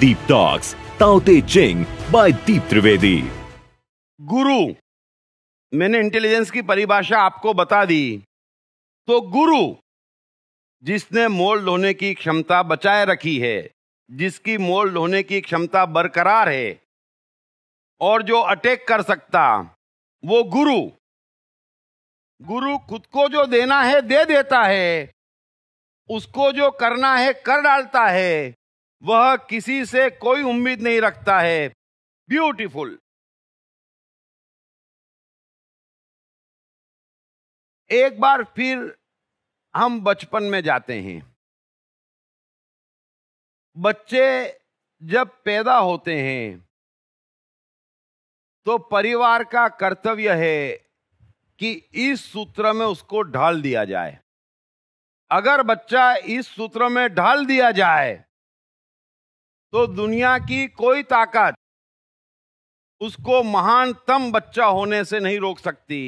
Deep Talks Tao Te Ching by Deep Trivedi. गुरु मैंने intelligence की परिभाषा आपको बता दी तो गुरु जिसने मोल लोने की क्षमता बचाए रखी है जिसकी मोल लोने की क्षमता बरकरार है और जो अटैक कर सकता वो गुरु गुरु खुद को जो देना है दे देता है उसको जो करना है कर डालता है वह किसी से कोई उम्मीद नहीं रखता है ब्यूटीफुल एक बार फिर हम बचपन में जाते हैं बच्चे जब पैदा होते हैं तो परिवार का कर्तव्य है कि इस सूत्र में उसको ढाल दिया जाए अगर बच्चा इस सूत्र में ढाल दिया जाए तो दुनिया की कोई ताकत उसको महानतम बच्चा होने से नहीं रोक सकती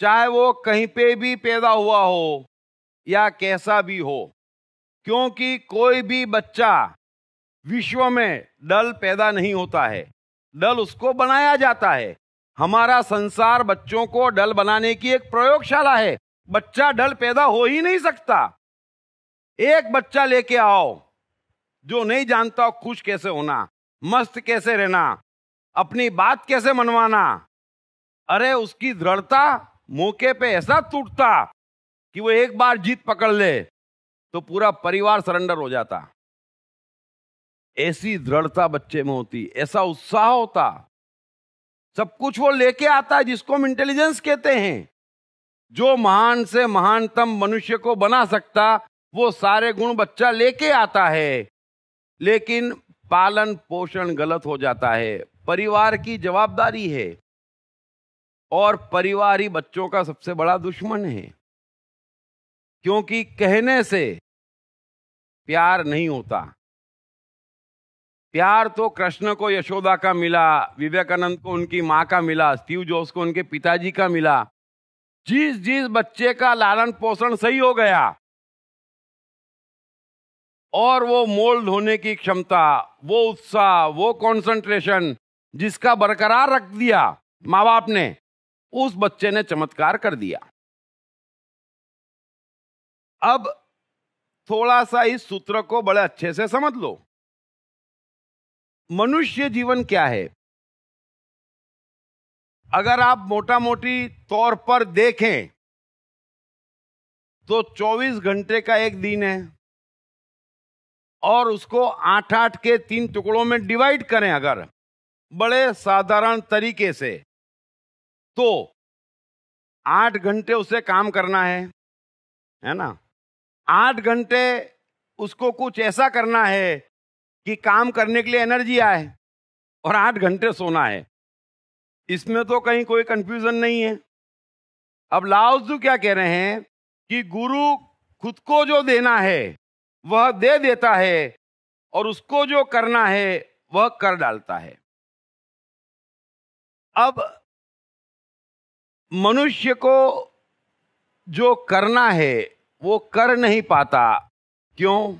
चाहे वो कहीं पे भी पैदा हुआ हो या कैसा भी हो क्योंकि कोई भी बच्चा विश्व में डल पैदा नहीं होता है डल उसको बनाया जाता है हमारा संसार बच्चों को डल बनाने की एक प्रयोगशाला है बच्चा डल पैदा हो ही नहीं सकता एक बच्चा लेके आओ जो नहीं जानता खुश कैसे होना मस्त कैसे रहना अपनी बात कैसे मनवाना अरे उसकी दृढ़ता मौके पे ऐसा टूटता कि वो एक बार जीत पकड़ ले तो पूरा परिवार सरेंडर हो जाता ऐसी दृढ़ता बच्चे में होती ऐसा उत्साह होता सब कुछ वो लेके आता है जिसको हम इंटेलिजेंस कहते हैं जो महान से महानतम मनुष्य को बना सकता वो सारे गुण बच्चा लेके आता है लेकिन पालन पोषण गलत हो जाता है परिवार की जवाबदारी है और परिवार ही बच्चों का सबसे बड़ा दुश्मन है क्योंकि कहने से प्यार नहीं होता प्यार तो कृष्ण को यशोदा का मिला विवेकानंद को उनकी माँ का मिला स्टीव जोस को उनके पिताजी का मिला जिस जिस बच्चे का लालन पोषण सही हो गया और वो मोल्ड होने की क्षमता वो उत्साह वो कंसंट्रेशन जिसका बरकरार रख दिया माँ बाप ने उस बच्चे ने चमत्कार कर दिया अब थोड़ा सा इस सूत्र को बड़े अच्छे से समझ लो मनुष्य जीवन क्या है अगर आप मोटा मोटी तौर पर देखें तो 24 घंटे का एक दिन है और उसको आठ आठ के तीन टुकड़ों में डिवाइड करें अगर बड़े साधारण तरीके से तो आठ घंटे उसे काम करना है है ना आठ घंटे उसको कुछ ऐसा करना है कि काम करने के लिए एनर्जी आए और आठ घंटे सोना है इसमें तो कहीं कोई कंफ्यूजन नहीं है अब लाओजू क्या कह रहे हैं कि गुरु खुद को जो देना है वह दे देता है और उसको जो करना है वह कर डालता है अब मनुष्य को जो करना है वो कर नहीं पाता क्यों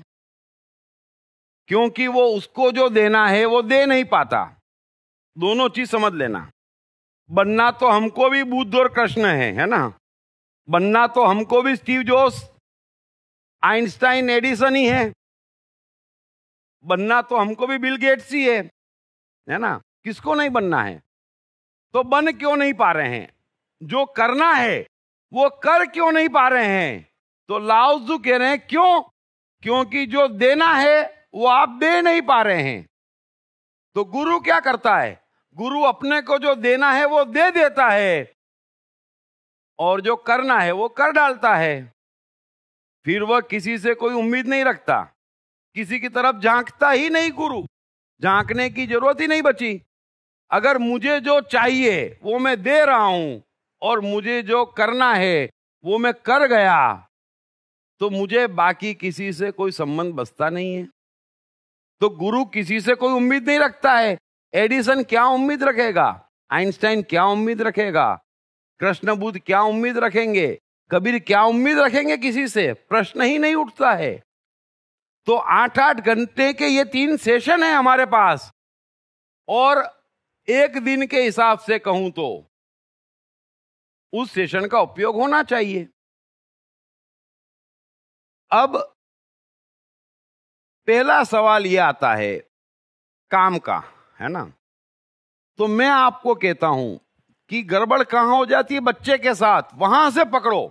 क्योंकि वो उसको जो देना है वो दे नहीं पाता दोनों चीज समझ लेना बनना तो हमको भी बुद्ध और कृष्ण है है ना बनना तो हमको भी स्टीव जोस आइंस्टाइन एडिसन ही है बनना तो हमको भी बिल गेट्स ही है है ना किसको नहीं बनना है तो बन क्यों नहीं पा रहे हैं जो करना है वो कर क्यों नहीं पा रहे हैं तो लाउजू कह रहे हैं क्यों क्योंकि जो देना है वो आप दे नहीं पा रहे हैं तो गुरु क्या करता है गुरु अपने को जो देना है वो दे देता है और जो करना है वो कर डालता है फिर वह किसी से कोई उम्मीद नहीं रखता किसी की तरफ झांकता ही नहीं गुरु झांकने की जरूरत ही नहीं बची अगर मुझे जो चाहिए वो मैं दे रहा हूं और मुझे जो करना है वो मैं कर गया तो मुझे बाकी किसी से कोई संबंध बसता नहीं है तो गुरु किसी से कोई उम्मीद नहीं रखता है एडिसन क्या उम्मीद रखेगा आइंस्टाइन क्या उम्मीद रखेगा कृष्ण बुद्ध क्या उम्मीद रखेंगे कबीर क्या उम्मीद रखेंगे किसी से प्रश्न ही नहीं उठता है तो आठ आठ घंटे के ये तीन सेशन है हमारे पास और एक दिन के हिसाब से कहूं तो उस सेशन का उपयोग होना चाहिए अब पहला सवाल ये आता है काम का है ना तो मैं आपको कहता हूं कि गड़बड़ कहां हो जाती है बच्चे के साथ वहां से पकड़ो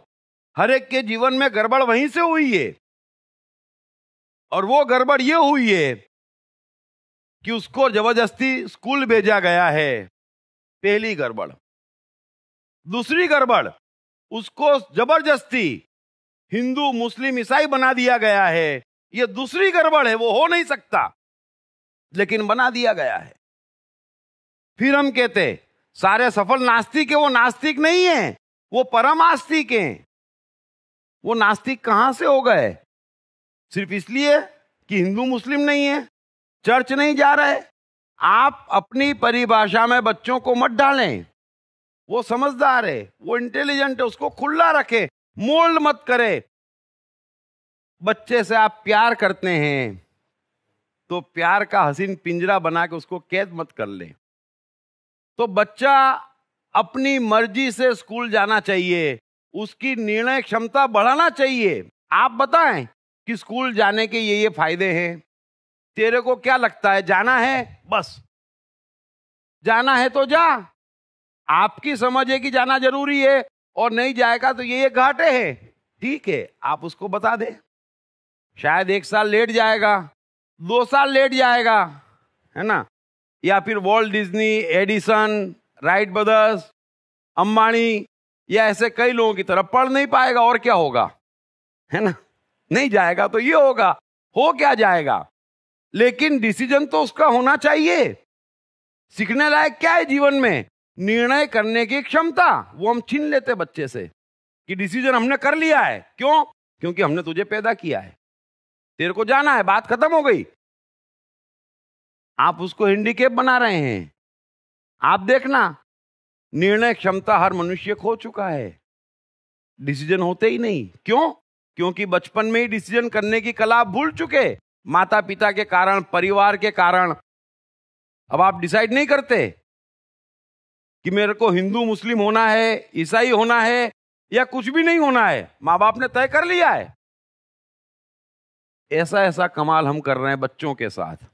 हर एक के जीवन में गड़बड़ वहीं से हुई है और वो गड़बड़ ये हुई है कि उसको जबरदस्ती स्कूल भेजा गया है पहली गड़बड़ दूसरी गड़बड़ उसको जबरदस्ती हिंदू मुस्लिम ईसाई बना दिया गया है ये दूसरी गड़बड़ है वो हो नहीं सकता लेकिन बना दिया गया है फिर हम कहते सारे सफल नास्तिक है वो नास्तिक नहीं है वो परम आस्तिक है वो नास्तिक कहां से हो गए सिर्फ इसलिए कि हिंदू मुस्लिम नहीं है चर्च नहीं जा रहे आप अपनी परिभाषा में बच्चों को मत डालें वो समझदार है वो इंटेलिजेंट है उसको खुला रखे मोल्ड मत करे बच्चे से आप प्यार करते हैं तो प्यार का हसीन पिंजरा बना के उसको कैद मत कर ले तो बच्चा अपनी मर्जी से स्कूल जाना चाहिए उसकी निर्णय क्षमता बढ़ाना चाहिए आप बताएं कि स्कूल जाने के ये ये फायदे हैं तेरे को क्या लगता है जाना है बस जाना है तो जा आपकी समझ है कि जाना जरूरी है और नहीं जाएगा तो ये ये घाटे हैं ठीक है आप उसको बता दें शायद एक साल लेट जाएगा दो साल लेट जाएगा है ना या फिर Walt Disney Edison Wright brothers Ambani या ऐसे कई लोगों की तरह पढ़ नहीं पाएगा और क्या होगा है ना नहीं जाएगा तो ये होगा हो क्या जाएगा लेकिन डिसीजन तो उसका होना चाहिए सीखने लायक क्या है जीवन में निर्णय करने की क्षमता वो हम छीन लेते बच्चे से कि डिसीजन हमने कर लिया है क्यों क्योंकि हमने तुझे पैदा किया है तेरे को जाना है बात खत्म हो गई आप उसको हैंडीकेप बना रहे हैं आप देखना निर्णय क्षमता हर मनुष्य खो चुका है डिसीजन होते ही नहीं क्यों क्योंकि बचपन में ही डिसीजन करने की कला आप भूल चुके माता पिता के कारण परिवार के कारण अब आप डिसाइड नहीं करते कि मेरे को हिंदू मुस्लिम होना है ईसाई होना है या कुछ भी नहीं होना है माँ बाप ने तय कर लिया है ऐसा ऐसा कमाल हम कर रहे हैं बच्चों के साथ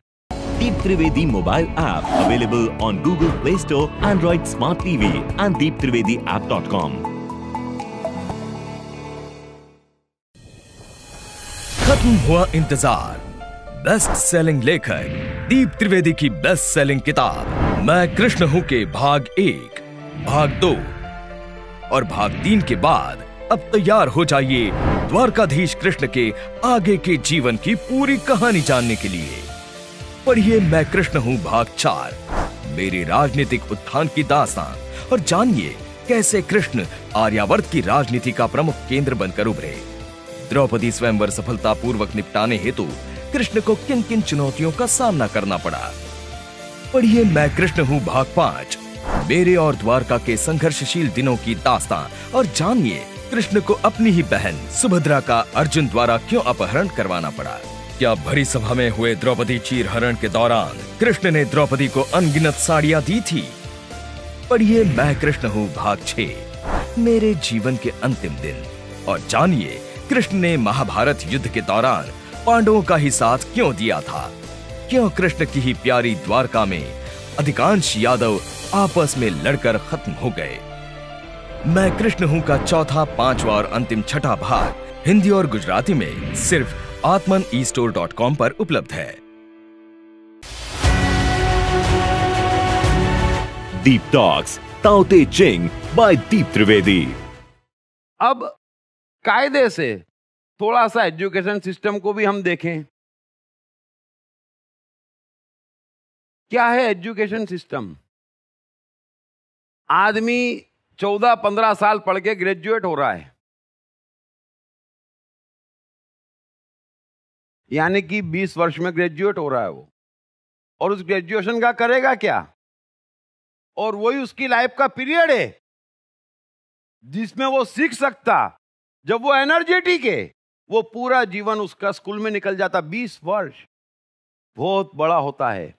Deep Trivedi mobile app available on Google Play Store, Android Smart TV and deeptrivediapp.com. खत्म हुआ इंतजार बेस्ट सेलिंग लेखक दीप त्रिवेदी की बेस्ट सेलिंग किताब मैं कृष्ण हूं के भाग एक भाग दो और भाग तीन के बाद अब तैयार हो जाइए द्वारकाधीश कृष्ण के आगे के जीवन की पूरी कहानी जानने के लिए पढ़िए मैं कृष्ण हूँ भाग चार मेरे राजनीतिक उत्थान की दास्तान और जानिए कैसे कृष्ण आर्यावर्त की राजनीति का प्रमुख केंद्र बनकर उभरे द्रौपदी स्वयंवर सफलता पूर्वक निपटाने हेतु कृष्ण को किन किन चुनौतियों का सामना करना पड़ा पढ़िए मैं कृष्ण हूँ भाग पाँच मेरे और द्वारका के संघर्षशील दिनों की दास्तान और जानिए कृष्ण को अपनी ही बहन सुभद्रा का अर्जुन द्वारा क्यों अपहरण करवाना पड़ा क्या भरी सभा में हुए द्रौपदी चीर हरण के दौरान कृष्ण ने द्रौपदी को अनगिनत साड़ियां दी थी पढ़िए मैं कृष्ण हूँ भाग छे मेरे जीवन के अंतिम दिन और जानिए कृष्ण ने महाभारत युद्ध के दौरान पांडवों का ही साथ क्यों दिया था क्यों कृष्ण की ही प्यारी द्वारका में अधिकांश यादव आपस में लड़कर खत्म हो गए मैं कृष्ण हूँ का चौथा पांचवा और अंतिम छठा भाग हिंदी और गुजराती में सिर्फ आत्मन ई स्टोर डॉट कॉम पर उपलब्ध है Deep talks Tao Te Ching by Deep Trivedi अब कायदे से थोड़ा सा एजुकेशन सिस्टम को भी हम देखें क्या है एजुकेशन सिस्टम आदमी चौदह पंद्रह साल पढ़ के ग्रेजुएट हो रहा है यानी कि 20 वर्ष में ग्रेजुएट हो रहा है वो और उस ग्रेजुएशन का करेगा क्या और वही उसकी लाइफ का पीरियड है जिसमें वो सीख सकता जब वो एनर्जेटिक है वो पूरा जीवन उसका स्कूल में निकल जाता 20 वर्ष बहुत बड़ा होता है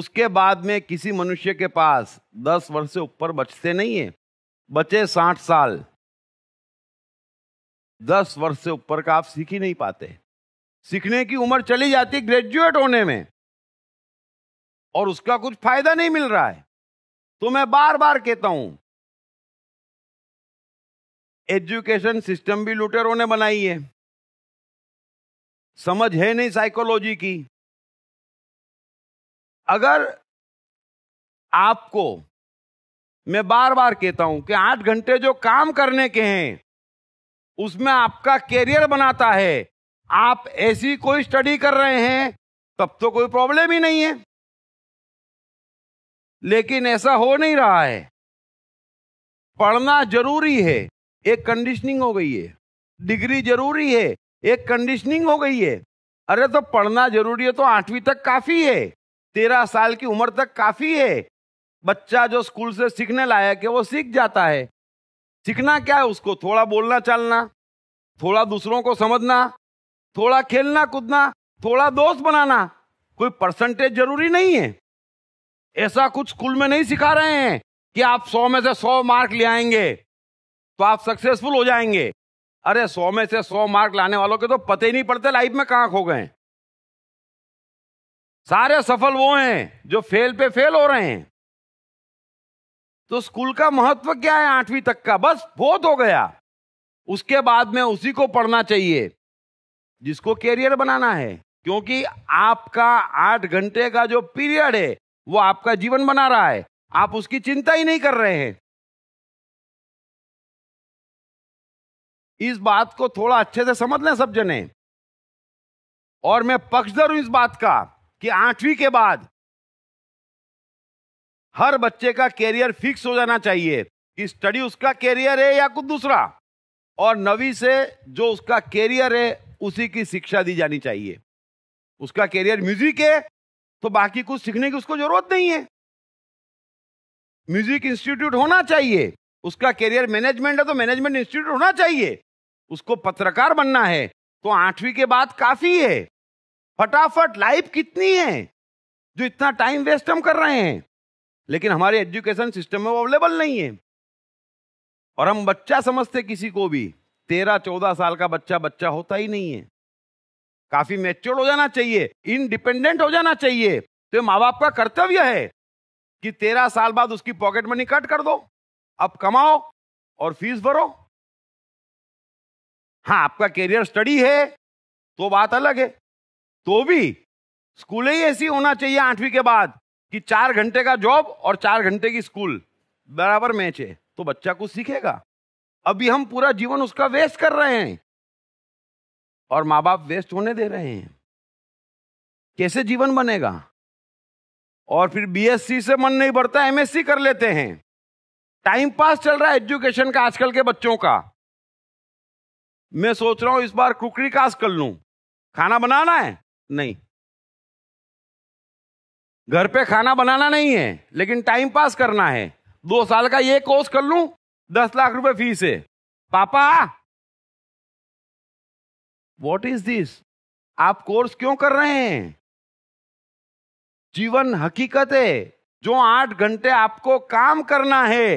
उसके बाद में किसी मनुष्य के पास 10 वर्ष से ऊपर बचते नहीं है बचे 60 साल दस वर्ष से ऊपर का आप सीख ही नहीं पाते सीखने की उम्र चली जाती है ग्रेजुएट होने में और उसका कुछ फायदा नहीं मिल रहा है तो मैं बार बार कहता हूं एजुकेशन सिस्टम भी लुटेरों ने बनाई है समझ है नहीं साइकोलॉजी की अगर आपको मैं बार बार कहता हूं कि आठ घंटे जो काम करने के हैं उसमें आपका कैरियर बनाता है आप ऐसी कोई स्टडी कर रहे हैं तब तो कोई प्रॉब्लम ही नहीं है लेकिन ऐसा हो नहीं रहा है पढ़ना जरूरी है एक कंडीशनिंग हो गई है डिग्री जरूरी है एक कंडीशनिंग हो गई है अरे तो पढ़ना जरूरी है तो आठवीं तक काफी है तेरह साल की उम्र तक काफी है बच्चा जो स्कूल से सीखने लायक है वो सीख जाता है सीखना क्या है उसको थोड़ा बोलना चालना थोड़ा दूसरों को समझना थोड़ा खेलना कूदना थोड़ा दोस्त बनाना कोई परसेंटेज जरूरी नहीं है ऐसा कुछ स्कूल में नहीं सिखा रहे हैं कि आप सौ में से सौ मार्क ले आएंगे तो आप सक्सेसफुल हो जाएंगे अरे सौ में से सौ मार्क लाने वालों के तो पते ही नहीं पड़ते लाइफ में कहां खो गए सारे सफल वो हैं जो फेल पे फेल हो रहे हैं तो स्कूल का महत्व क्या है आठवीं तक का बस बहुत हो गया उसके बाद में उसी को पढ़ना चाहिए जिसको कैरियर बनाना है क्योंकि आपका आठ घंटे का जो पीरियड है वो आपका जीवन बना रहा है आप उसकी चिंता ही नहीं कर रहे हैं इस बात को थोड़ा अच्छे से समझ लें सब जने और मैं पक्षधर हूं इस बात का कि आठवीं के बाद हर बच्चे का कैरियर फिक्स हो जाना चाहिए कि स्टडी उसका कैरियर है या कुछ दूसरा और नवी से जो उसका कैरियर है उसी की शिक्षा दी जानी चाहिए उसका कैरियर म्यूजिक है तो बाकी कुछ सीखने की उसको जरूरत नहीं है म्यूजिक इंस्टीट्यूट होना चाहिए उसका कैरियर मैनेजमेंट है तो मैनेजमेंट इंस्टीट्यूट होना चाहिए उसको पत्रकार बनना है तो आठवीं के बाद काफी है फटाफट लाइफ कितनी है जो इतना टाइम वेस्ट हम कर रहे हैं लेकिन हमारे एजुकेशन सिस्टम में वो अवेलेबल नहीं है और हम बच्चा समझते किसी को भी तेरह चौदह साल का बच्चा बच्चा होता ही नहीं है काफी मेच्योर हो जाना चाहिए इनडिपेंडेंट हो जाना चाहिए तो माँ बाप का कर्तव्य है कि तेरह साल बाद उसकी पॉकेट मनी कट कर दो अब कमाओ और फीस भरो हाँ आपका करियर स्टडी है तो बात अलग है तो भी स्कूल ही ऐसी होना चाहिए आठवीं के बाद कि चार घंटे का जॉब और चार घंटे की स्कूल बराबर मैच है तो बच्चा कुछ सीखेगा अभी हम पूरा जीवन उसका वेस्ट कर रहे हैं और माँ बाप वेस्ट होने दे रहे हैं कैसे जीवन बनेगा और फिर बीएससी से मन नहीं भरता एमएससी कर लेते हैं टाइम पास चल रहा है एजुकेशन का आजकल के बच्चों का मैं सोच रहा हूं इस बार कुकरी कास कर लू खाना बनाना है नहीं घर पे खाना बनाना नहीं है लेकिन टाइम पास करना है दो साल का ये कोर्स कर लू दस लाख रुपए फीस है पापा वॉट इज दिस आप कोर्स क्यों कर रहे हैं जीवन हकीकत है जो आठ घंटे आपको काम करना है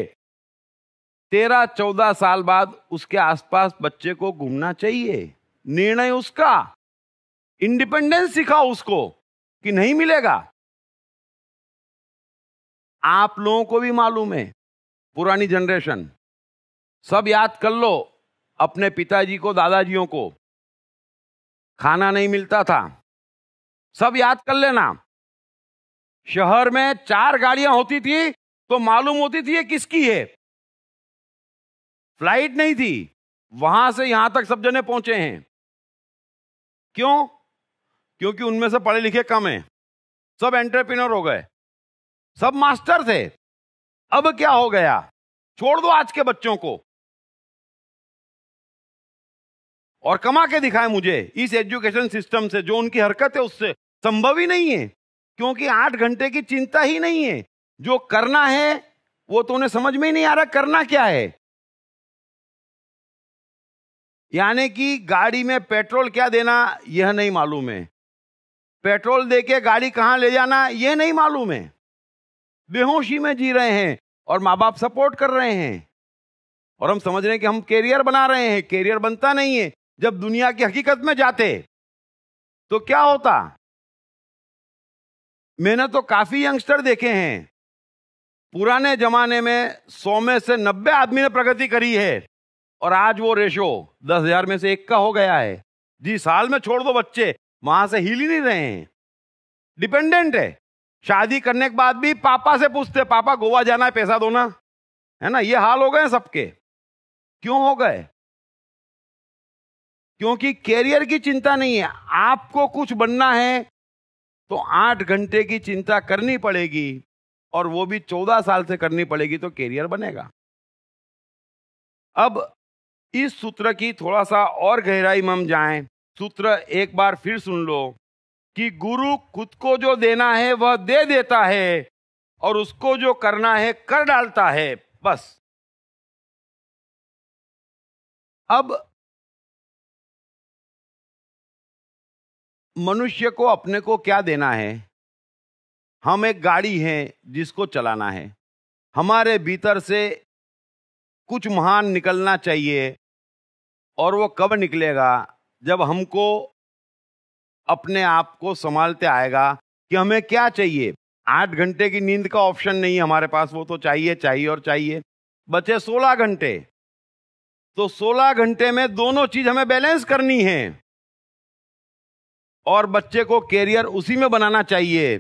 तेरह चौदह साल बाद उसके आसपास बच्चे को घूमना चाहिए निर्णय उसका इंडिपेंडेंस सिखाओ उसको कि नहीं मिलेगा आप लोगों को भी मालूम है पुरानी जनरेशन सब याद कर लो अपने पिताजी को दादाजियों को खाना नहीं मिलता था सब याद कर लेना शहर में चार गाड़ियां होती थी तो मालूम होती थी ये किसकी है फ्लाइट नहीं थी वहां से यहां तक सब जने पहुंचे हैं क्यों क्योंकि उनमें से पढ़े लिखे कम है सब एंटरप्रिनर हो गए सब मास्टर थे अब क्या हो गया छोड़ दो आज के बच्चों को और कमा के दिखाए मुझे इस एजुकेशन सिस्टम से जो उनकी हरकत है उससे संभव ही नहीं है क्योंकि आठ घंटे की चिंता ही नहीं है जो करना है वो तो उन्हें समझ में ही नहीं आ रहा करना क्या है यानी कि गाड़ी में पेट्रोल क्या देना यह नहीं मालूम है पेट्रोल देके गाड़ी कहां ले जाना यह नहीं मालूम है बेहोशी में जी रहे हैं और माँ बाप सपोर्ट कर रहे हैं और हम समझ रहे हैं कि हम कैरियर बना रहे हैं कैरियर बनता नहीं है जब दुनिया की हकीकत में जाते तो क्या होता मैंने तो काफी यंगस्टर देखे हैं पुराने जमाने में सौ में से नब्बे आदमी ने प्रगति करी है और आज वो रेशो दस हजार में से एक का हो गया है जी साल में छोड़ दो बच्चे वहां से हिल ही नहीं रहे हैं डिपेंडेंट है शादी करने के बाद भी पापा से पूछते पापा गोवा जाना है पैसा दो ना है ना ये हाल हो गए सबके क्यों हो गए क्योंकि कैरियर की चिंता नहीं है आपको कुछ बनना है तो आठ घंटे की चिंता करनी पड़ेगी और वो भी चौदह साल से करनी पड़ेगी तो कैरियर बनेगा अब इस सूत्र की थोड़ा सा और गहराई में हम जाएं सूत्र एक बार फिर सुन लो कि गुरु खुद को जो देना है वह दे देता है और उसको जो करना है कर डालता है बस अब मनुष्य को अपने को क्या देना है हम एक गाड़ी हैं जिसको चलाना है हमारे भीतर से कुछ महान निकलना चाहिए और वो कब निकलेगा जब हमको अपने आप को संभालते आएगा कि हमें क्या चाहिए आठ घंटे की नींद का ऑप्शन नहीं हमारे पास वो तो चाहिए चाहिए और चाहिए बचे सोलह घंटे तो सोलह घंटे में दोनों चीज हमें बैलेंस करनी है और बच्चे को कैरियर उसी में बनाना चाहिए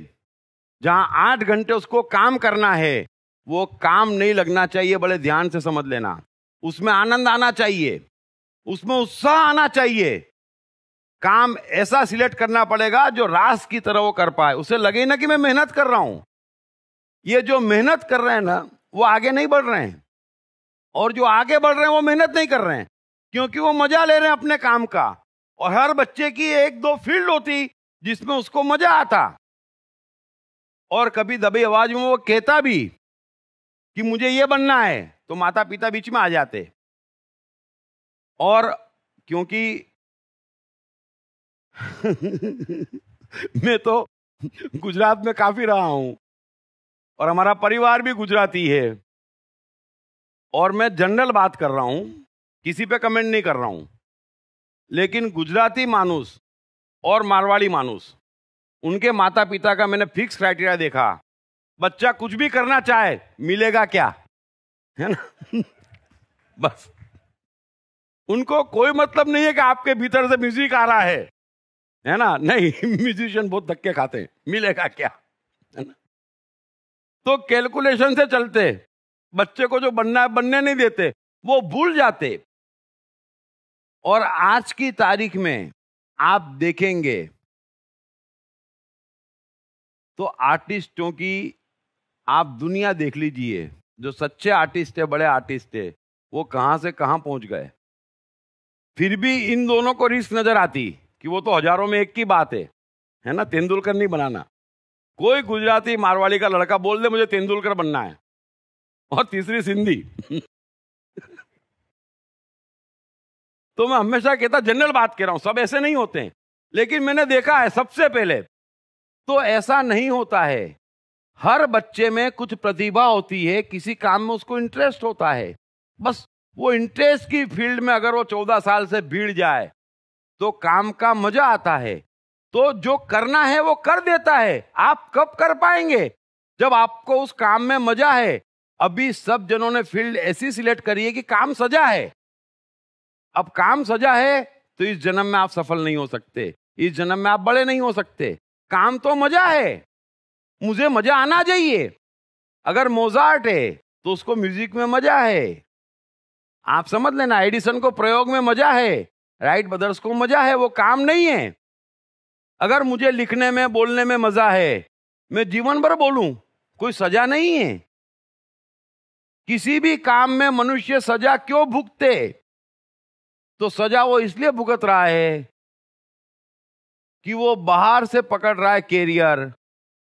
जहां आठ घंटे उसको काम करना है वो काम नहीं लगना चाहिए बड़े ध्यान से समझ लेना उसमें आनंद आना चाहिए उसमें उत्साह आना चाहिए काम ऐसा सिलेक्ट करना पड़ेगा जो रास की तरह वो कर पाए उसे लगे ना कि मैं मेहनत कर रहा हूं ये जो मेहनत कर रहे हैं ना वो आगे नहीं बढ़ रहे हैं और जो आगे बढ़ रहे हैं वो मेहनत नहीं कर रहे हैं क्योंकि वो मजा ले रहे हैं अपने काम का और हर बच्चे की एक दो फील्ड होती जिसमें उसको मजा आता और कभी दबी आवाज में वो कहता भी कि मुझे ये बनना है तो माता पिता बीच में आ जाते और क्योंकि मैं तो गुजरात में काफी रहा हूं और हमारा परिवार भी गुजराती है और मैं जनरल बात कर रहा हूं किसी पे कमेंट नहीं कर रहा हूं लेकिन गुजराती मानुस और मारवाड़ी मानुस उनके माता पिता का मैंने फिक्स क्राइटेरिया देखा बच्चा कुछ भी करना चाहे मिलेगा क्या है ना बस उनको कोई मतलब नहीं है कि आपके भीतर से म्यूजिक आ रहा है है ना नहीं म्यूजिशियन बहुत धक्के खाते हैं मिलेगा क्या है ना तो कैलकुलेशन से चलते बच्चे को जो बनना है बनने नहीं देते वो भूल जाते और आज की तारीख में आप देखेंगे तो आर्टिस्टों की आप दुनिया देख लीजिए जो सच्चे आर्टिस्ट है बड़े आर्टिस्ट है वो कहां से कहां पहुंच गए फिर भी इन दोनों को रिस्क नजर आती कि वो तो हजारों में एक की बात है है ना तेंदुलकर नहीं बनाना कोई गुजराती मारवाड़ी का लड़का बोल दे मुझे तेंदुलकर बनना है और तीसरी सिंधी तो मैं हमेशा कहता जनरल बात कह रहा हूं सब ऐसे नहीं होते हैं लेकिन मैंने देखा है सबसे पहले तो ऐसा नहीं होता है हर बच्चे में कुछ प्रतिभा होती है किसी काम में उसको इंटरेस्ट होता है बस वो इंटरेस्ट की फील्ड में अगर वो चौदह साल से भीड़ जाए तो काम का मजा आता है तो जो करना है वो कर देता है आप कब कर पाएंगे जब आपको उस काम में मजा है अभी सब जनों ने फील्ड ऐसी सिलेक्ट करी है कि काम सजा है अब काम सजा है तो इस जन्म में आप सफल नहीं हो सकते इस जन्म में आप बड़े नहीं हो सकते काम तो मजा है मुझे मजा आना चाहिए अगर मोजार्ट है तो उसको म्यूजिक में मजा है आप समझ लेना एडिसन को प्रयोग में मजा है राइट ब्रदर्स को मजा है वो काम नहीं है अगर मुझे लिखने में बोलने में मजा है मैं जीवन भर बोलूं कोई सजा नहीं है किसी भी काम में मनुष्य सजा क्यों भुगते तो सजा वो इसलिए भुगत रहा है कि वो बाहर से पकड़ रहा है कैरियर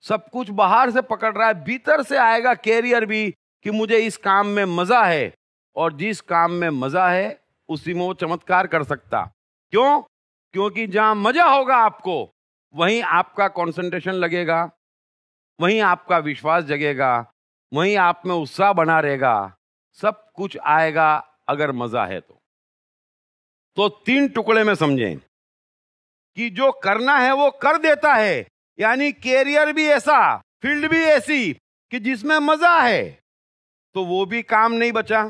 सब कुछ बाहर से पकड़ रहा है भीतर से आएगा कैरियर भी कि मुझे इस काम में मजा है और जिस काम में मजा है उसी में वो चमत्कार कर सकता क्यों क्योंकि जहां मजा होगा आपको वहीं आपका कंसंट्रेशन लगेगा वहीं आपका विश्वास जगेगा वहीं आप में उत्साह बना रहेगा सब कुछ आएगा अगर मजा है तो तो तीन टुकड़े में समझें कि जो करना है वो कर देता है यानी कैरियर भी ऐसा फील्ड भी ऐसी कि जिसमें मजा है तो वो भी काम नहीं बचा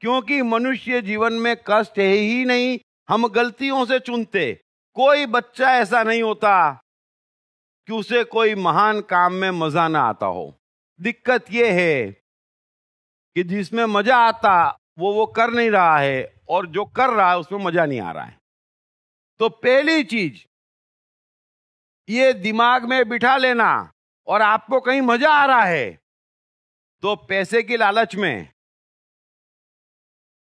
क्योंकि मनुष्य जीवन में कष्ट है ही नहीं हम गलतियों से चुनते कोई बच्चा ऐसा नहीं होता कि उसे कोई महान काम में मजा ना आता हो दिक्कत यह है कि जिसमें मजा आता वो वो कर नहीं रहा है और जो कर रहा है उसमें मजा नहीं आ रहा है तो पहली चीज ये दिमाग में बिठा लेना और आपको कहीं मजा आ रहा है तो पैसे की लालच में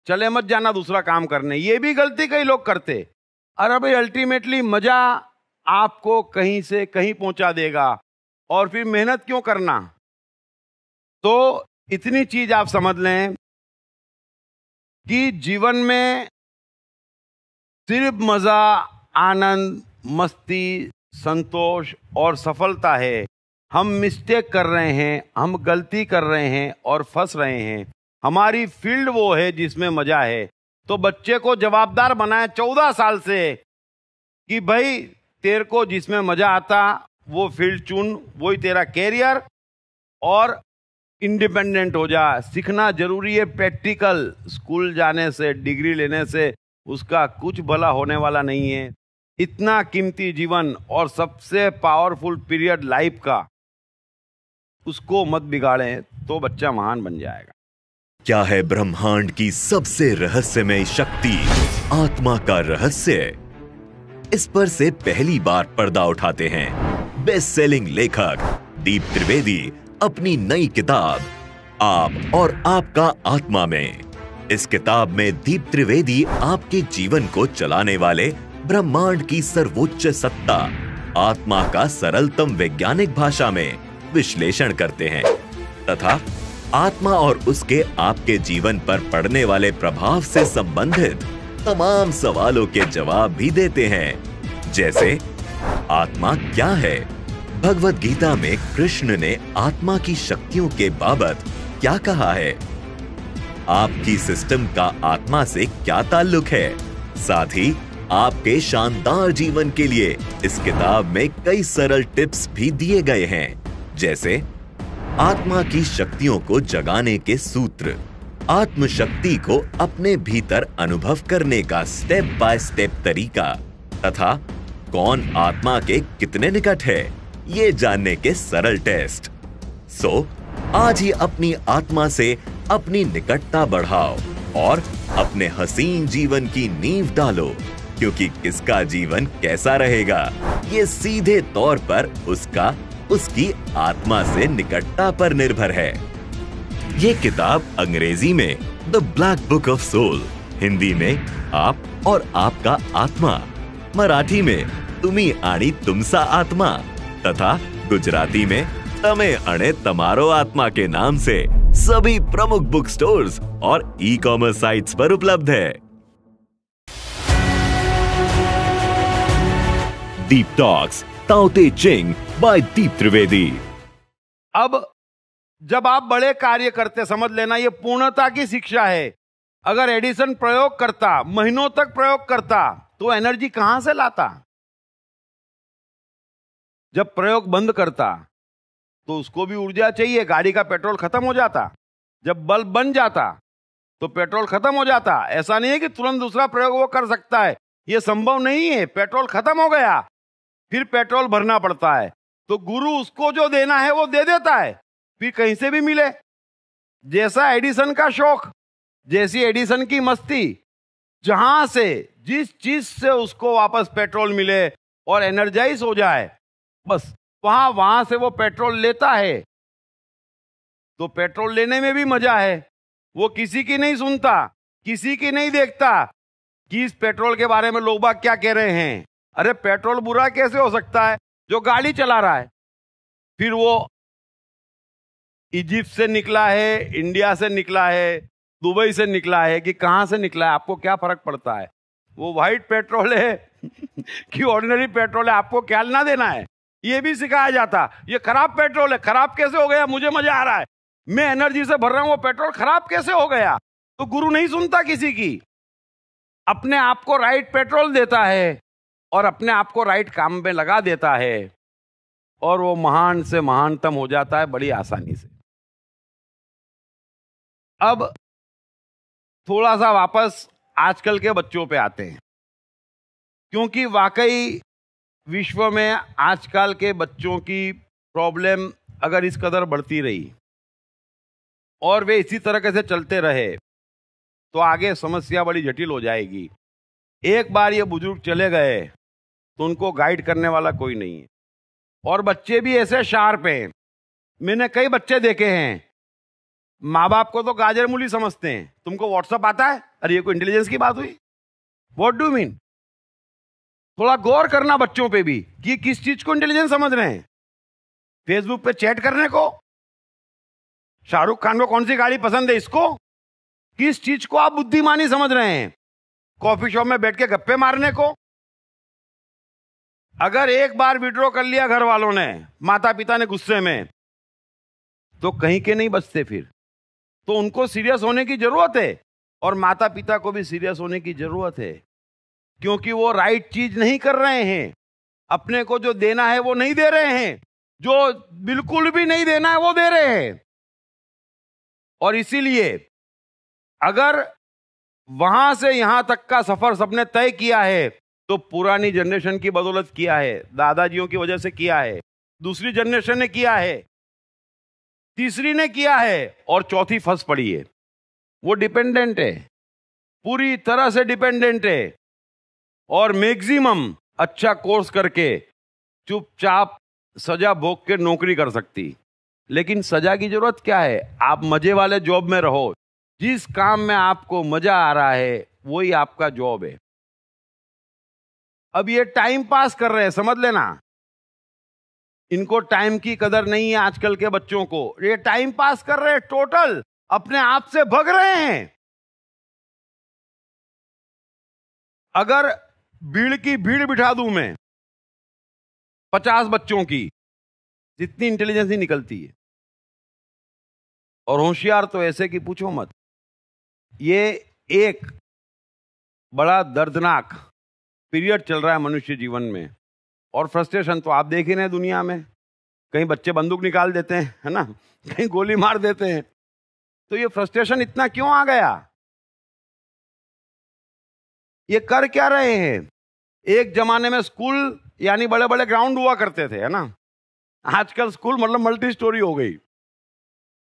चले मत जाना दूसरा काम करने ये भी गलती कई लोग करते अरे भाई अल्टीमेटली मजा आपको कहीं से कहीं पहुंचा देगा और फिर मेहनत क्यों करना तो इतनी चीज आप समझ लें कि जीवन में सिर्फ मजा आनंद मस्ती संतोष और सफलता है हम मिस्टेक कर रहे हैं हम गलती कर रहे हैं और फंस रहे हैं हमारी फील्ड वो है जिसमें मजा है तो बच्चे को जवाबदार बनाए चौदह साल से कि भाई तेरे को जिसमें मजा आता वो फील्ड चुन वही तेरा कैरियर और इंडिपेंडेंट हो जा सीखना जरूरी है प्रैक्टिकल स्कूल जाने से डिग्री लेने से उसका कुछ भला होने वाला नहीं है इतना कीमती जीवन और सबसे पावरफुल पीरियड लाइफ का उसको मत बिगाड़ें तो बच्चा महान बन जाएगा क्या है ब्रह्मांड की सबसे रहस्यमय शक्ति आत्मा का रहस्य इस पर से पहली बार पर्दा उठाते हैं बेस्ट सेलिंग लेखक दीप त्रिवेदी अपनी नई किताब आप और आपका आत्मा में इस किताब में दीप त्रिवेदी आपके जीवन को चलाने वाले ब्रह्मांड की सर्वोच्च सत्ता आत्मा का सरलतम वैज्ञानिक भाषा में विश्लेषण करते हैं तथा आत्मा और उसके आपके जीवन पर पड़ने वाले प्रभाव से संबंधित तमाम सवालों के जवाब भी देते हैं जैसे आत्मा क्या है भगवत गीता में कृष्ण ने आत्मा की शक्तियों के बाबत क्या कहा है आपकी सिस्टम का आत्मा से क्या ताल्लुक है साथ ही आपके शानदार जीवन के लिए इस किताब में कई सरल टिप्स भी दिए गए हैं जैसे आत्मा की शक्तियों को जगाने के सूत्र आत्मशक्ति को अपने भीतर अनुभव करने का स्टेप बाय स्टेप तरीका तथा कौन आत्मा के कितने निकट है ये जानने के सरल टेस्ट सो so, आज ही अपनी आत्मा से अपनी निकटता बढ़ाओ और अपने हसीन जीवन की नींव डालो क्योंकि किसका जीवन कैसा रहेगा ये सीधे तौर पर उसका उसकी आत्मा से निकटता पर निर्भर है ये किताब अंग्रेजी में the black book of soul Hindi में आप और आपका आत्मा मराठी में तुम्ही आणि तुमसा आत्मा तथा गुजराती में तमे अणे तमारो आत्मा के नाम से सभी प्रमुख बुक स्टोर्स और ई कॉमर्स साइट्स पर उपलब्ध है Deep talks Tao Te Ching by Deep Trivedi अब जब आप बड़े कार्य करते समझ लेना ये पूर्णता की शिक्षा है अगर एडिसन प्रयोग करता महीनों तक प्रयोग करता तो एनर्जी कहां से लाता जब प्रयोग बंद करता तो उसको भी ऊर्जा चाहिए गाड़ी का पेट्रोल खत्म हो जाता जब बल्ब बन जाता तो पेट्रोल खत्म हो जाता ऐसा नहीं है कि तुरंत दूसरा प्रयोग वो कर सकता है ये संभव नहीं है पेट्रोल खत्म हो गया फिर पेट्रोल भरना पड़ता है तो गुरु उसको जो देना है वो दे देता है फिर कहीं से भी मिले जैसा एडिसन का शौक जैसी एडिसन की मस्ती जहां से जिस चीज से उसको वापस पेट्रोल मिले और एनर्जाइज हो जाए बस वहां वहां से वो पेट्रोल लेता है तो पेट्रोल लेने में भी मजा है वो किसी की नहीं सुनता किसी की नहीं देखता कि इस पेट्रोल के बारे में लोग बाग क्या कह रहे हैं अरे पेट्रोल बुरा कैसे हो सकता है जो गाड़ी चला रहा है फिर वो इजिप्ट से निकला है इंडिया से निकला है दुबई से निकला है कि कहाँ से निकला है आपको क्या फर्क पड़ता है वो व्हाइट पेट्रोल है कि ऑर्डिनरी पेट्रोल है आपको क्या ना देना है ये भी सिखाया जाता ये खराब पेट्रोल है खराब कैसे हो गया मुझे मजा आ रहा है मैं एनर्जी से भर रहा हूं वो पेट्रोल खराब कैसे हो गया तो गुरु नहीं सुनता किसी की अपने आप को राइट पेट्रोल देता है और अपने आप को राइट काम में लगा देता है और वो महान से महानतम हो जाता है बड़ी आसानी से अब थोड़ा सा वापस आजकल के बच्चों पे आते हैं क्योंकि वाकई विश्व में आजकल के बच्चों की प्रॉब्लम अगर इस कदर बढ़ती रही और वे इसी तरह से चलते रहे तो आगे समस्या बड़ी जटिल हो जाएगी एक बार ये बुजुर्ग चले गए तो उनको गाइड करने वाला कोई नहीं है और बच्चे भी ऐसे शार्प हैं मैंने कई बच्चे देखे हैं माँ बाप को तो गाजर मूली समझते हैं तुमको व्हाट्सअप आता है अरे ये कोई इंटेलिजेंस की बात हुई वॉट डू मीन थोड़ा गौर करना बच्चों पे भी कि किस चीज को इंटेलिजेंस समझ रहे हैं फेसबुक पे चैट करने को शाहरुख खान को कौन सी गाड़ी पसंद है इसको किस चीज को आप बुद्धिमानी समझ रहे हैं कॉफी शॉप में बैठ के गप्पे मारने को अगर एक बार विड्रॉ कर लिया घर वालों ने माता पिता ने गुस्से में तो कहीं के नहीं बचते फिर तो उनको सीरियस होने की जरूरत है और माता पिता को भी सीरियस होने की जरूरत है क्योंकि वो राइट चीज नहीं कर रहे हैं अपने को जो देना है वो नहीं दे रहे हैं जो बिल्कुल भी नहीं देना है वो दे रहे हैं और इसीलिए अगर वहां से यहां तक का सफर सबने तय किया है तो पुरानी जनरेशन की बदौलत किया है दादाजियों की वजह से किया है दूसरी जनरेशन ने किया है तीसरी ने किया है और चौथी फंस पड़ी है वो डिपेंडेंट है पूरी तरह से डिपेंडेंट है और मैक्सिमम अच्छा कोर्स करके चुपचाप सजा भोग के नौकरी कर सकती लेकिन सजा की जरूरत क्या है आप मजे वाले जॉब में रहो जिस काम में आपको मजा आ रहा है वही आपका जॉब है अब ये टाइम पास कर रहे हैं समझ लेना इनको टाइम की कदर नहीं है आजकल के बच्चों को ये टाइम पास कर रहे हैं टोटल अपने आप से भग रहे हैं अगर भीड़ की भीड़ बिठा दूं मैं पचास बच्चों की जितनी इंटेलिजेंस ही निकलती है और होशियार तो ऐसे कि पूछो मत ये एक बड़ा दर्दनाक पीरियड चल रहा है मनुष्य जीवन में और फ्रस्ट्रेशन तो आप देख ही रहे हैं दुनिया में कहीं बच्चे बंदूक निकाल देते हैं है ना कहीं गोली मार देते हैं तो ये फ्रस्ट्रेशन इतना क्यों आ गया ये कर क्या रहे हैं एक जमाने में स्कूल यानी बड़े बड़े ग्राउंड हुआ करते थे है ना आजकल स्कूल मतलब मल्टी स्टोरी हो गई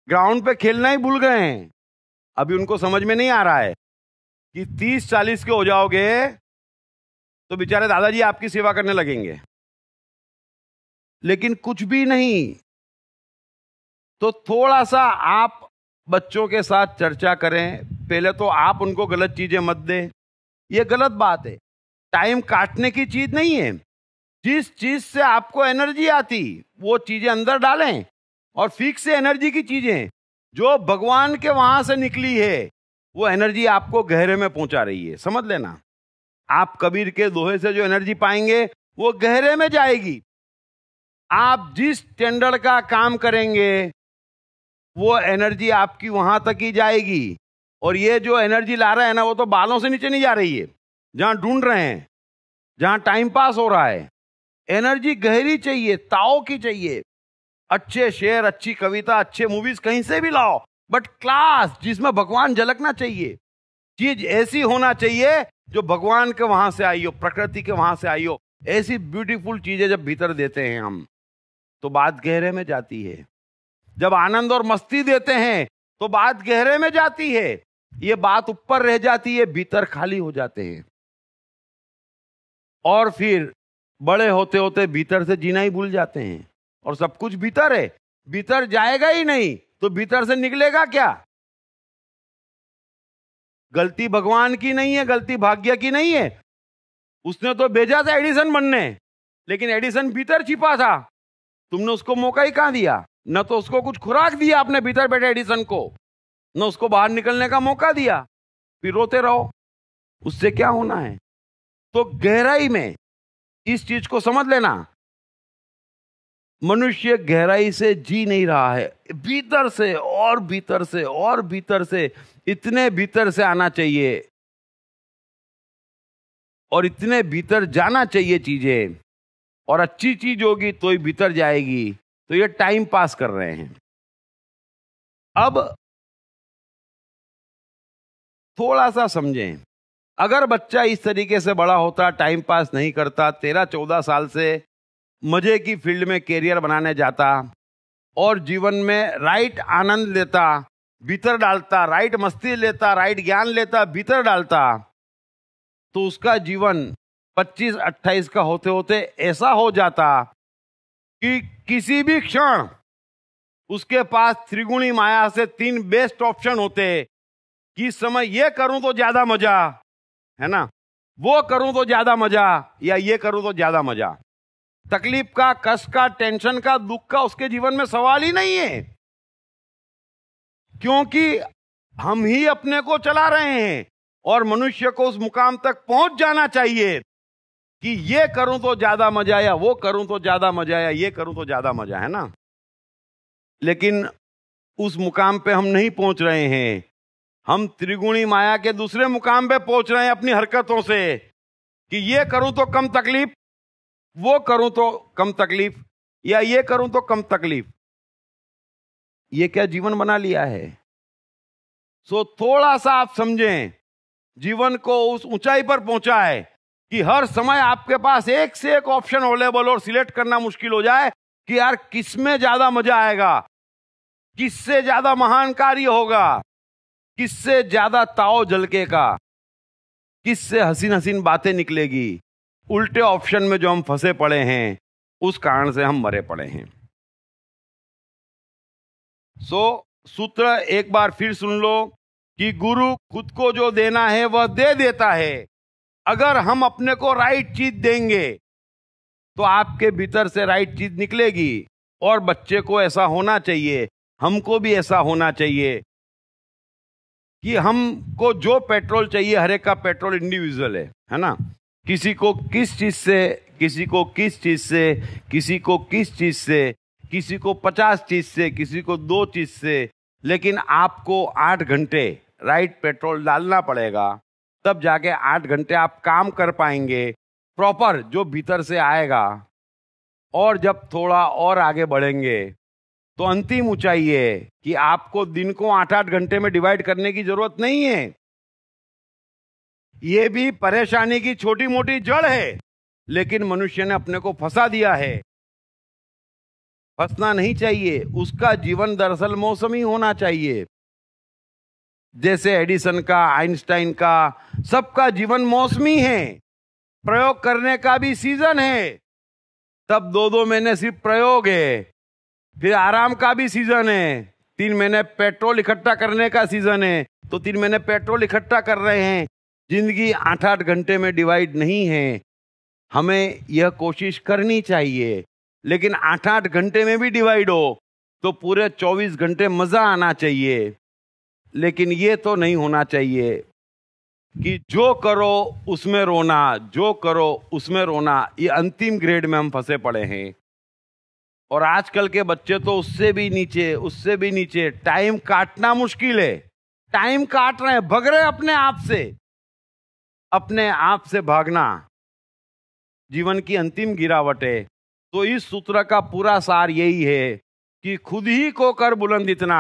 ग्राउंड पे खेलना ही भूल गए हैं अभी उनको समझ में नहीं आ रहा है कि तीस चालीस के हो जाओगे तो बेचारे दादाजी आपकी सेवा करने लगेंगे लेकिन कुछ भी नहीं तो थोड़ा सा आप बच्चों के साथ चर्चा करें पहले तो आप उनको गलत चीजें मत दें यह गलत बात है टाइम काटने की चीज नहीं है जिस चीज से आपको एनर्जी आती वो चीजें अंदर डालें और फिक्स से एनर्जी की चीजें जो भगवान के वहां से निकली है वो एनर्जी आपको गहरे में पहुंचा रही है समझ लेना आप कबीर के दोहे से जो एनर्जी पाएंगे वो गहरे में जाएगी आप जिस स्टैंडर्ड का काम करेंगे वो एनर्जी आपकी वहां तक ही जाएगी और ये जो एनर्जी ला रहा है ना वो तो बालों से नीचे नहीं जा रही है जहां ढूंढ रहे हैं जहां टाइम पास हो रहा है एनर्जी गहरी चाहिए ताओ की चाहिए अच्छे शेर अच्छी कविता अच्छे मूवीज कहीं से भी लाओ बट क्लास जिसमें भगवान झलकना चाहिए चीज ऐसी होना चाहिए जो भगवान के वहां से आई हो प्रकृति के वहां से आई हो ऐसी ब्यूटीफुल चीजें जब भीतर देते हैं हम तो बात गहरे में जाती है जब आनंद और मस्ती देते हैं तो बात गहरे में जाती है ये बात ऊपर रह जाती है भीतर खाली हो जाते हैं और फिर बड़े होते होते भीतर से जीना ही भूल जाते हैं और सब कुछ भीतर है भीतर जाएगा ही नहीं तो भीतर से निकलेगा क्या गलती भगवान की नहीं है गलती भाग्य की नहीं है उसने तो भेजा था एडिसन बनने लेकिन एडिसन भीतर छिपा था तुमने उसको मौका ही कहां दिया न तो उसको कुछ खुराक दिया आपने भीतर बैठे एडिसन को न उसको बाहर निकलने का मौका दिया फिर रोते रहो उससे क्या होना है तो गहराई में इस चीज को समझ लेना मनुष्य गहराई से जी नहीं रहा है भीतर से और भीतर से और भीतर से इतने भीतर से आना चाहिए और इतने भीतर जाना चाहिए चीजें और अच्छी चीज होगी तो ही भीतर जाएगी तो ये टाइम पास कर रहे हैं अब थोड़ा सा समझें अगर बच्चा इस तरीके से बड़ा होता टाइम पास नहीं करता तेरह चौदह साल से मज़े की फील्ड में कैरियर बनाने जाता और जीवन में राइट आनंद लेता भीतर डालता राइट मस्ती लेता राइट ज्ञान लेता भीतर डालता तो उसका जीवन 25-28 का होते होते ऐसा हो जाता कि किसी भी क्षण उसके पास त्रिगुणी माया से तीन बेस्ट ऑप्शन होते कि समय ये करूं तो ज़्यादा मज़ा है ना वो करूं तो ज़्यादा मज़ा या ये करूं तो ज़्यादा मज़ा तकलीफ का कष्ट का टेंशन का दुख का उसके जीवन में सवाल ही नहीं है क्योंकि हम ही अपने को चला रहे हैं और मनुष्य को उस मुकाम तक पहुंच जाना चाहिए कि ये करूं तो ज्यादा मजा आया वो करूं तो ज्यादा मजा आया ये करूं तो ज्यादा मजा है ना लेकिन उस मुकाम पे हम नहीं पहुंच रहे हैं हम त्रिगुणी माया के दूसरे मुकाम पे पहुंच रहे हैं अपनी हरकतों से कि ये करूं तो कम तकलीफ वो करूं तो कम तकलीफ या ये करूं तो कम तकलीफ ये क्या जीवन बना लिया है सो थोड़ा सा आप समझें जीवन को उस ऊंचाई पर पहुंचा है कि हर समय आपके पास एक से एक ऑप्शन अवेलेबल और सिलेक्ट करना मुश्किल हो जाए कि यार किस में ज्यादा मजा आएगा किससे ज्यादा महान कार्य होगा किससे ज्यादा ताओ जलके का किससे हसीन हसीन बातें निकलेगी उल्टे ऑप्शन में जो हम फंसे पड़े हैं उस कारण से हम मरे पड़े हैं सो सूत्र एक बार फिर सुन लो कि गुरु खुद को जो देना है वह दे देता है अगर हम अपने को राइट चीज देंगे तो आपके भीतर से राइट चीज निकलेगी और बच्चे को ऐसा होना चाहिए हमको भी ऐसा होना चाहिए कि हमको जो पेट्रोल चाहिए हर एक का पेट्रोल इंडिविजुअल है है ना किसी को किस चीज से किसी को किस चीज से किसी को किस चीज से किसी को पचास चीज से किसी को दो चीज से लेकिन आपको आठ घंटे राइट पेट्रोल डालना पड़ेगा तब जाके आठ घंटे आप काम कर पाएंगे प्रॉपर जो भीतर से आएगा और जब थोड़ा और आगे बढ़ेंगे तो अंतिम ऊंचाई है कि आपको दिन को आठ आठ घंटे में डिवाइड करने की जरूरत नहीं है ये भी परेशानी की छोटी मोटी जड़ है लेकिन मनुष्य ने अपने को फंसा दिया है फंसना नहीं चाहिए उसका जीवन दरअसल मौसमी होना चाहिए जैसे एडिसन का आइंस्टाइन का सबका जीवन मौसमी है प्रयोग करने का भी सीजन है तब दो दो महीने सिर्फ प्रयोग है फिर आराम का भी सीजन है तीन महीने पेट्रोल इकट्ठा करने का सीजन है तो तीन महीने पेट्रोल इकट्ठा कर रहे हैं जिंदगी आठ आठ घंटे में डिवाइड नहीं है हमें यह कोशिश करनी चाहिए लेकिन आठ आठ घंटे में भी डिवाइड हो तो पूरे चौबीस घंटे मज़ा आना चाहिए लेकिन ये तो नहीं होना चाहिए कि जो करो उसमें रोना जो करो उसमें रोना ये अंतिम ग्रेड में हम फंसे पड़े हैं और आजकल के बच्चे तो उससे भी नीचे उससे भी नीचे टाइम काटना मुश्किल है टाइम काट रहे हैं भग रहे अपने आप से अपने आप से भागना जीवन की अंतिम गिरावट है तो इस सूत्र का पूरा सार यही है कि खुद ही को कर बुलंद इतना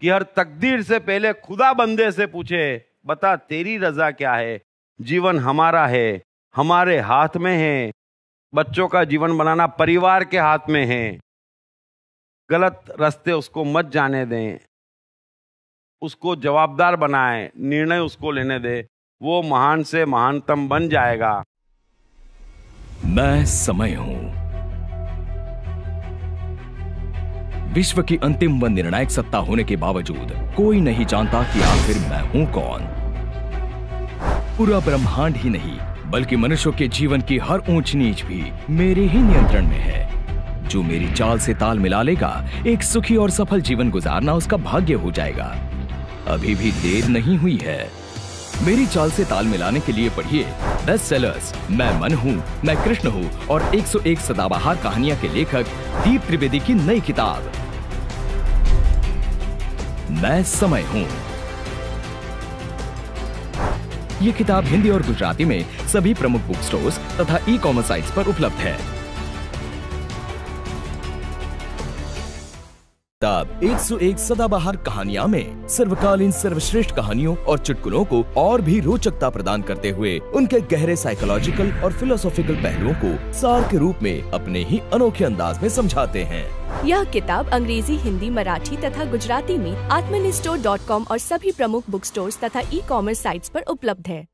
कि हर तकदीर से पहले खुदा बंदे से पूछे बता तेरी रजा क्या है जीवन हमारा है हमारे हाथ में है बच्चों का जीवन बनाना परिवार के हाथ में है गलत रास्ते उसको मत जाने दें उसको जवाबदार बनाए निर्णय उसको लेने दें वो महान से महानतम बन जाएगा मैं समय हूं विश्व की अंतिम व निर्णायक सत्ता होने के बावजूद कोई नहीं जानता कि आखिर मैं हूं कौन पूरा ब्रह्मांड ही नहीं बल्कि मनुष्यों के जीवन की हर ऊंच नीच भी मेरे ही नियंत्रण में है जो मेरी चाल से ताल मिला लेगा एक सुखी और सफल जीवन गुजारना उसका भाग्य हो जाएगा अभी भी देर नहीं हुई है मेरी चाल से ताल मिलाने के लिए पढ़िए बेस्ट सेलर्स मैं मन हूँ मैं कृष्ण हूँ और 101 सदाबहार कहानियाँ के लेखक दीप त्रिवेदी की नई किताब मैं समय हूँ ये किताब हिंदी और गुजराती में सभी प्रमुख बुक स्टोर्स तथा ई कॉमर्स साइट्स पर उपलब्ध है तब 101 सदाबहार कहानियाँ में सर्वकालीन सर्वश्रेष्ठ कहानियों और चुटकुलों को और भी रोचकता प्रदान करते हुए उनके गहरे साइकोलॉजिकल और फिलोसॉफिकल पहलुओं को सार के रूप में अपने ही अनोखे अंदाज में समझाते हैं यह किताब अंग्रेजी हिंदी मराठी तथा गुजराती में आत्मनिस्टोर और सभी प्रमुख बुक स्टोर तथा ई कॉमर्स साइट आरोप उपलब्ध है